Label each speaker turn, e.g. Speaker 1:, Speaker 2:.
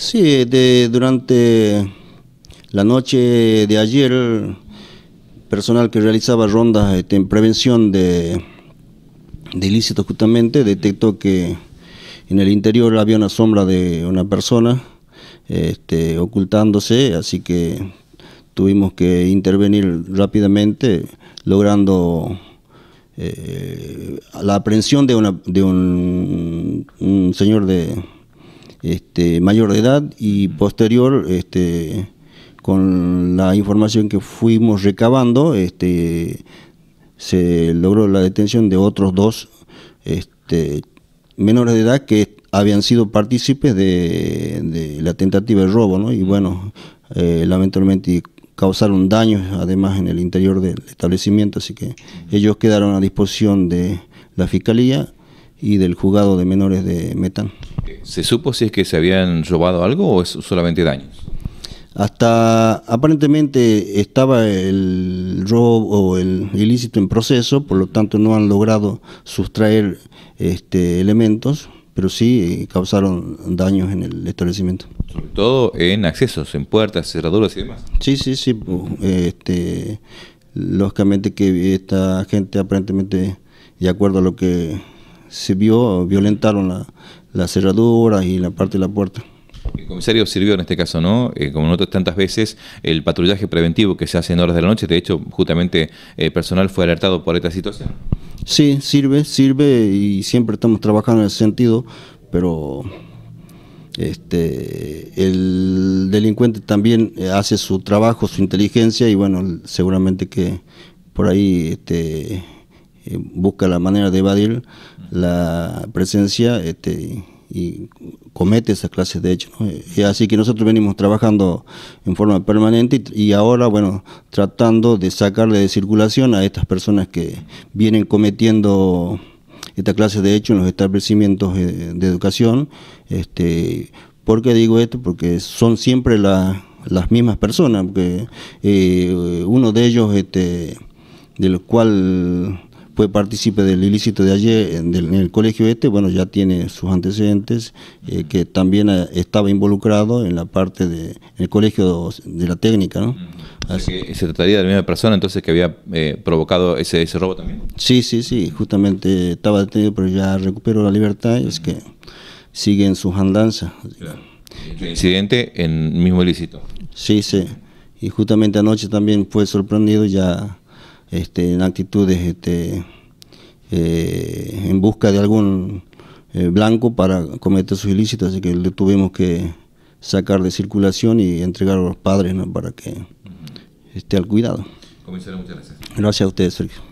Speaker 1: Sí, de, durante la noche de ayer, personal que realizaba rondas este, en prevención de, de ilícitos justamente detectó que en el interior había una sombra de una persona este, ocultándose, así que tuvimos que intervenir rápidamente, logrando eh, la aprehensión de, una, de un señor de este, mayor de edad y posterior, este, con la información que fuimos recabando, este, se logró la detención de otros dos este, menores de edad que habían sido partícipes de, la tentativa de robo, Y bueno, eh, lamentablemente causaron daños además en el interior del establecimiento, así que ellos quedaron a disposición de la fiscalía y del juzgado de menores de Metán.
Speaker 2: ¿Se supo si es que se habían robado algo o es solamente daños?
Speaker 1: Hasta aparentemente estaba el robo o el ilícito en proceso, por lo tanto no han logrado sustraer este, elementos, pero sí eh, causaron daños en el establecimiento.
Speaker 2: Sobre todo en accesos, en puertas, cerraduras y demás.
Speaker 1: Sí, sí, sí. Este, lógicamente que esta gente aparentemente, de acuerdo a lo que se vio, violentaron la, la cerradura y la parte de la puerta.
Speaker 2: El comisario sirvió en este caso, ¿no? Eh, como en tantas veces, el patrullaje preventivo que se hace en horas de la noche, de hecho, justamente el eh, personal fue alertado por esta situación.
Speaker 1: Sí, sirve, sirve y siempre estamos trabajando en ese sentido, pero este, el delincuente también eh, hace su trabajo, su inteligencia y bueno, seguramente que por ahí este, busca la manera de evadir la presencia este, y comete esa clase de hechos. así que nosotros venimos trabajando en forma permanente y, ahora, bueno, tratando de sacarle de circulación a estas personas que vienen cometiendo esta clase de hechos en los establecimientos eh, de educación. Este, ¿Por qué digo esto? Porque son siempre las mismas personas, porque eh, uno de ellos, este, del cual fue partícipe del ilícito de ayer en, el colegio este, bueno, ya tiene sus antecedentes, eh, que también eh, estaba involucrado en la parte de, el colegio de la técnica, ¿no?
Speaker 2: Así. ¿Se trataría de la misma persona entonces que había eh, provocado ese, ese robo también?
Speaker 1: Sí, sí, sí, justamente estaba detenido, pero ya recuperó la libertad y es que sigue en sus andanzas. Claro. ¿Este incidente en mismo ilícito. Sí, sí. Y justamente anoche también fue sorprendido ya este, en actitudes este, eh, en busca de algún eh, blanco para cometer sus ilícitos, así que le tuvimos que sacar de circulación y entregar a los padres para que esté al cuidado. Comisario, muchas gracias. Gracias a ustedes, Sergio.